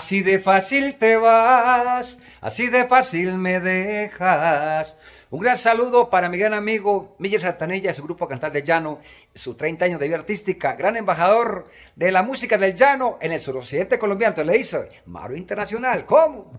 Así de fácil te vas, así de fácil me dejas. Un gran saludo para mi gran amigo Miguel Santanilla su grupo Cantar del Llano, Su 30 años de vida artística, gran embajador de la música del llano en el suroccidente colombiano. Le dice, Maro Internacional, ¿cómo?